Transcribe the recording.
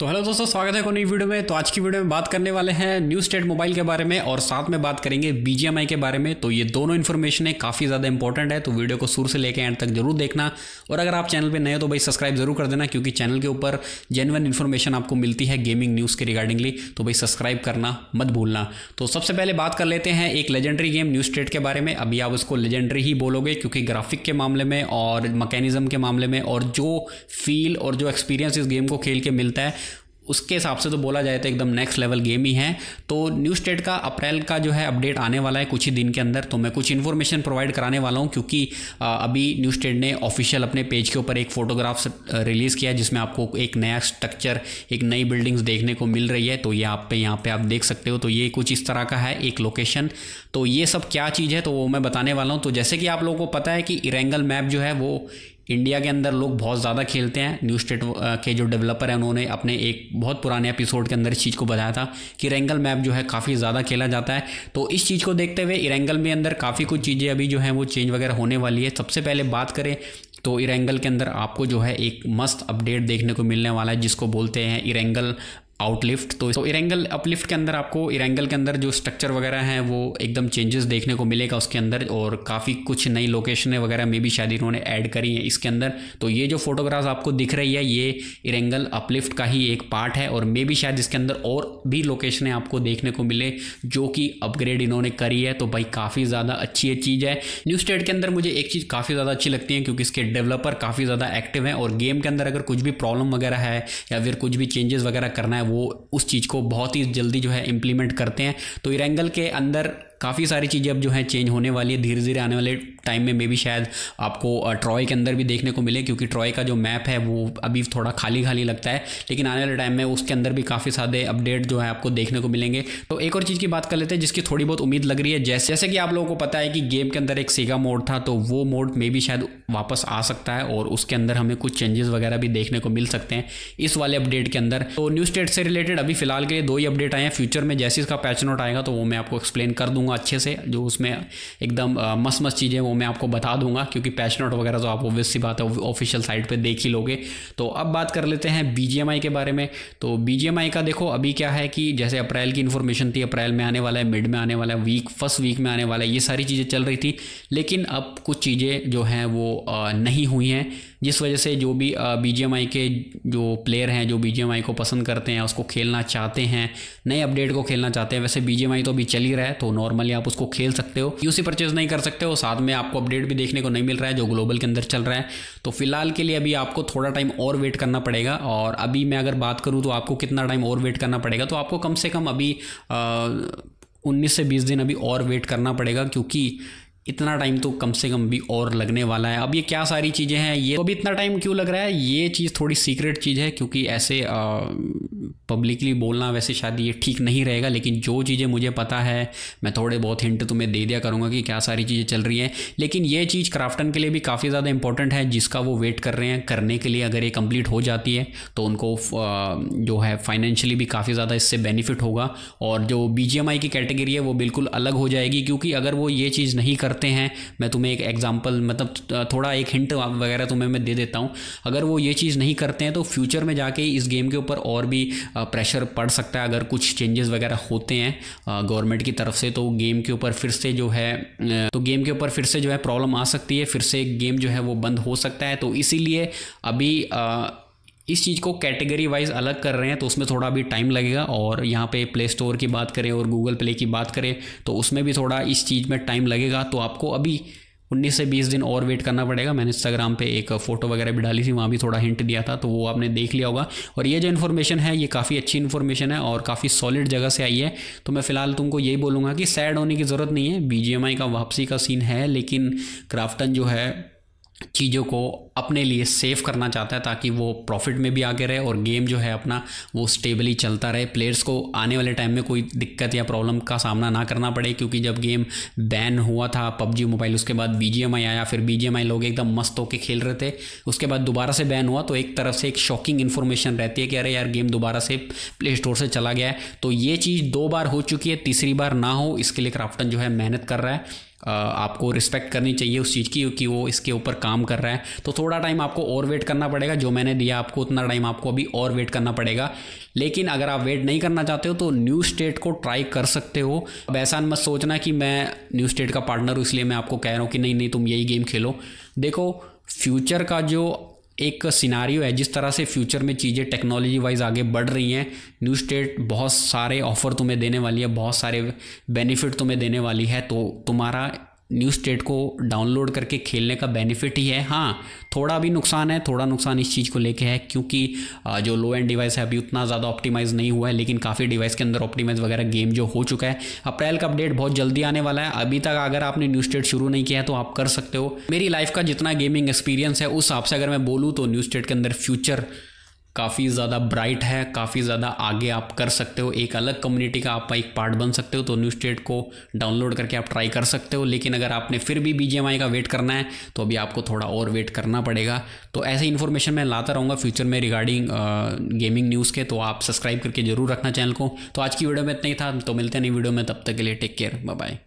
तो हेलो दोस्तों स्वागत है कोई नई वीडियो में तो आज की वीडियो में बात करने वाले हैं न्यू स्टेट मोबाइल के बारे में और साथ में बात करेंगे बीजीएमआई के बारे में तो ये दोनों इन्फॉर्मेशन है काफ़ी ज़्यादा इंपॉर्टेंट है तो वीडियो को शुरू से लेकर एंड तक जरूर देखना और अगर आप चैनल पर नए हो तो भाई सब्सक्राइब जरूर कर देना क्योंकि चैनल के ऊपर जेनवन इन्फॉर्मेशन आपको मिलती है गेमिंग न्यूज़ के रिगार्डिंगली तो भाई सब्सक्राइब करना मत भूलना तो सबसे पहले बात कर लेते हैं एक लेजेंडरी गेम न्यू स्टेट के बारे में अभी आप उसको लेजेंडरी ही बोलोगे क्योंकि ग्राफिक के मामले में और मकैनिज़म के मामले में और जो फील और जो एक्सपीरियंस इस गेम को खेल के मिलता है उसके हिसाब से तो बोला जाए तो एकदम नेक्स्ट लेवल गेम ही है तो न्यू स्टेट का अप्रैल का जो है अपडेट आने वाला है कुछ ही दिन के अंदर तो मैं कुछ इन्फॉर्मेशन प्रोवाइड कराने वाला हूँ क्योंकि अभी न्यू स्टेट ने ऑफिशियल अपने पेज के ऊपर एक फोटोग्राफ रिलीज़ किया जिसमें आपको एक नया स्ट्रक्चर एक नई बिल्डिंग्स देखने को मिल रही है तो ये आप पे यहाँ पर आप देख सकते हो तो ये कुछ इस तरह का है एक लोकेशन तो ये सब क्या चीज़ है तो वो मैं बताने वाला हूँ तो जैसे कि आप लोगों को पता है कि इरेंगल मैप जो है वो इंडिया के अंदर लोग बहुत ज़्यादा खेलते हैं न्यू स्टेट uh, के जो डेवलपर हैं उन्होंने अपने एक बहुत पुराने एपिसोड के अंदर इस चीज़ को बताया था कि रेंगल मैप जो है काफ़ी ज़्यादा खेला जाता है तो इस चीज़ को देखते हुए इरेंगल में अंदर काफ़ी कुछ चीज़ें अभी जो है वो चेंज वगैरह होने वाली है सबसे पहले बात करें तो इरेंगल के अंदर आपको जो है एक मस्त अपडेट देखने को मिलने वाला है जिसको बोलते हैं इरेंगल आउटलिफ्ट तो, तो इरेंगल अपलिफ्ट के अंदर आपको इरेंगल के अंदर जो स्ट्रक्चर वगैरह है वो एकदम चेंजेस देखने को मिलेगा उसके अंदर और काफ़ी कुछ नई लोकेशनें वगैरह में भी शायद इन्होंने ऐड करी हैं इसके अंदर तो ये जो फोटोग्राफ आपको दिख रही है ये इरेंगल अपलिफ्ट का ही एक पार्ट है और मे भी शायद इसके अंदर और भी लोकेशनें आपको देखने को मिले जो कि अपग्रेड इन्होंने करी है तो भाई काफ़ी ज़्यादा अच्छी ये चीज़ है न्यू स्टेट के अंदर मुझे एक चीज़ काफ़ी ज़्यादा अच्छी लगती है क्योंकि इसके डेवलपर काफ़ी ज़्यादा एक्टिव हैं और गेम के अंदर अगर कुछ भी प्रॉब्लम वगैरह है या फिर कुछ भी चेंजेस वगैरह करना है वो उस चीज़ को बहुत ही जल्दी जो है इम्प्लीमेंट करते हैं तो इरेंगल के अंदर काफ़ी सारी चीज़ें अब जो हैं चेंज होने वाली है धीरे धीरे आने वाले टाइम में मे भी शायद आपको ट्रॉय के अंदर भी देखने को मिले क्योंकि ट्रॉय का जो मैप है वो अभी थोड़ा खाली खाली लगता है लेकिन आने वाले टाइम में उसके अंदर भी काफ़ी सारे अपडेट जो है आपको देखने को मिलेंगे तो एक और चीज़ की बात कर लेते हैं जिसकी थोड़ी बहुत उम्मीद लग रही है जैसे जैसे कि आप लोगों को पता है कि गेम के अंदर एक सीगा मोड था तो वो मोड मे भी शायद वापस आ सकता है और उसके अंदर हमें कुछ चेंजेस वगैरह भी देखने को मिल सकते हैं इस वाले अपडेट के अंदर तो न्यू स्टेट से रिलेटेड अभी फिलहाल के लिए दो ही अपडेट आए हैं फ्यूचर में जैसे इसका पैच नोट आएगा तो वो मैं आपको एक्सप्लेन कर दूँगा दूंगा अच्छे से जो उसमें एकदम मस्त मस्त चीज़ें वो मैं आपको बता दूंगा क्योंकि पैश नोट वगैरह तो आप ऑब्वियस सी बात है ऑफिशियल साइट पर देख ही लोगे तो अब बात कर लेते हैं बी के बारे में तो बी का देखो अभी क्या है कि जैसे अप्रैल की इन्फॉर्मेशन थी अप्रैल में आने वाला है मिड में आने वाला है वीक फर्स्ट वीक में आने वाला है ये सारी चीज़ें चल रही थी लेकिन अब कुछ चीज़ें जो हैं वो नहीं हुई हैं जिस वजह से जो भी बी के जो प्लेयर हैं जो बी को पसंद करते हैं उसको खेलना चाहते हैं नए अपडेट को खेलना चाहते हैं वैसे बी तो अभी चल ही रहा है तो नॉर्मल नॉर्मली आप उसको खेल सकते हो यूसी परचेज नहीं कर सकते हो साथ में आपको अपडेट भी देखने को नहीं मिल रहा है जो ग्लोबल के अंदर चल रहा है तो फिलहाल के लिए अभी आपको थोड़ा टाइम और वेट करना पड़ेगा और अभी मैं अगर बात करूँ तो आपको कितना टाइम और वेट करना पड़ेगा तो आपको कम से कम अभी उन्नीस से बीस दिन अभी और वेट करना पड़ेगा क्योंकि इतना टाइम तो कम से कम भी और लगने वाला है अब ये क्या सारी चीज़ें हैं ये तो अभी इतना टाइम क्यों लग रहा है ये चीज़ थोड़ी सीक्रेट चीज़ है क्योंकि ऐसे आ, पब्लिकली बोलना वैसे शायद ये ठीक नहीं रहेगा लेकिन जो चीज़ें मुझे पता है मैं थोड़े बहुत हिंट तुम्हें दे दिया करूँगा कि क्या सारी चीज़ें चल रही हैं लेकिन ये चीज़ क्राफ्टन के लिए भी काफ़ी ज़्यादा इंपॉर्टेंट है जिसका वो वेट कर रहे हैं करने के लिए अगर ये कंप्लीट हो जाती है तो उनको जो है फाइनेंशियली भी काफ़ी ज़्यादा इससे बेनिफिट होगा और जो बी की कैटेगरी है वो बिल्कुल अलग हो जाएगी क्योंकि अगर वो ये चीज़ नहीं करते हैं मैं तुम्हें एक एग्जाम्पल मतलब थोड़ा एक हिंट वगैरह तुम्हें मैं दे देता हूँ अगर वो ये चीज़ नहीं करते हैं तो फ्यूचर में जाके इस गेम के ऊपर और भी प्रेशर पड़ सकता है अगर कुछ चेंजेस वगैरह होते हैं गवर्नमेंट की तरफ से तो गेम के ऊपर फिर से जो है तो गेम के ऊपर फिर से जो है प्रॉब्लम आ सकती है फिर से गेम जो है वो बंद हो सकता है तो इसीलिए अभी इस चीज़ को कैटेगरी वाइज अलग कर रहे हैं तो उसमें थोड़ा अभी टाइम लगेगा और यहाँ पे प्ले स्टोर की बात करें और गूगल प्ले की बात करें तो उसमें भी थोड़ा इस चीज़ में टाइम लगेगा तो आपको अभी उन्नीस से बीस दिन और वेट करना पड़ेगा मैंने इंस्टाग्राम पे एक फ़ोटो वगैरह भी डाली थी वहाँ भी थोड़ा हिंट दिया था तो वो आपने देख लिया होगा और ये जो इन्फॉर्मेशन है ये काफ़ी अच्छी इन्फॉर्मेशन है और काफ़ी सॉलिड जगह से आई है तो मैं फिलहाल तुमको यही बोलूँगा कि सैड होने की ज़रूरत नहीं है बी का वापसी का सीन है लेकिन क्राफ्टन जो है चीज़ों को अपने लिए सेव करना चाहता है ताकि वो प्रॉफिट में भी आगे रहे और गेम जो है अपना वो स्टेबली चलता रहे प्लेयर्स को आने वाले टाइम में कोई दिक्कत या प्रॉब्लम का सामना ना करना पड़े क्योंकि जब गेम बैन हुआ था पबजी मोबाइल उसके बाद बी आया फिर बी लोग एकदम मस्त होकर खेल रहे थे उसके बाद दोबारा से बैन हुआ तो एक तरफ से एक शॉकिंग इन्फॉर्मेशन रहती है कि अरे यार गेम दोबारा से प्ले स्टोर से चला गया है तो ये चीज़ दो बार हो चुकी है तीसरी बार ना हो इसके लिए क्राफ्टन जो है मेहनत कर रहा है आपको रिस्पेक्ट करनी चाहिए उस चीज़ की कि वो इसके ऊपर काम कर रहा है तो थोड़ा टाइम आपको और वेट करना पड़ेगा जो मैंने दिया आपको उतना टाइम आपको अभी और वेट करना पड़ेगा लेकिन अगर आप वेट नहीं करना चाहते हो तो न्यू स्टेट को ट्राई कर सकते हो अब ऐसा मत सोचना कि मैं न्यू स्टेट का पार्टनर हूँ इसलिए मैं आपको कह रहा हूँ कि नहीं नहीं तुम यही गेम खेलो देखो फ्यूचर का जो एक सिनारियो है जिस तरह से फ्यूचर में चीज़ें टेक्नोलॉजी वाइज आगे बढ़ रही हैं न्यू स्टेट बहुत सारे ऑफ़र तुम्हें देने वाली है बहुत सारे बेनिफिट तुम्हें देने वाली है तो तुम्हारा न्यू स्टेट को डाउनलोड करके खेलने का बेनिफिट ही है हाँ थोड़ा भी नुकसान है थोड़ा नुकसान इस चीज़ को लेके है क्योंकि जो लो एंड डिवाइस है अभी उतना ज़्यादा ऑप्टिमाइज़ नहीं हुआ है लेकिन काफ़ी डिवाइस के अंदर ऑप्टिमाइज़ वगैरह गेम जो हो चुका है अप्रैल का अपडेट बहुत जल्दी आने वाला है अभी तक अगर आपने न्यू स्टेट शुरू नहीं किया है तो आप कर सकते हो मेरी लाइफ का जितना गेमिंग एक्सपीरियंस है उस हिसाब से अगर मैं बोलूँ तो न्यू स्टेट के अंदर फ्यूचर काफ़ी ज़्यादा ब्राइट है काफ़ी ज़्यादा आगे आप कर सकते हो एक अलग कम्युनिटी का आप एक पार्ट बन सकते हो तो न्यू स्टेट को डाउनलोड करके आप ट्राई कर सकते हो लेकिन अगर आपने फिर भी बी का वेट करना है तो अभी आपको थोड़ा और वेट करना पड़ेगा तो ऐसे इन्फॉर्मेशन मैं लाता रहूँगा फ्यूचर में रिगार्डिंग गेमिंग न्यूज़ के तो आप सब्सक्राइब करके जरूर रखना चैनल को तो आज की वीडियो में इतना ही था तो मिलते हैं नई वीडियो में तब तक के लिए टेक केयर बाय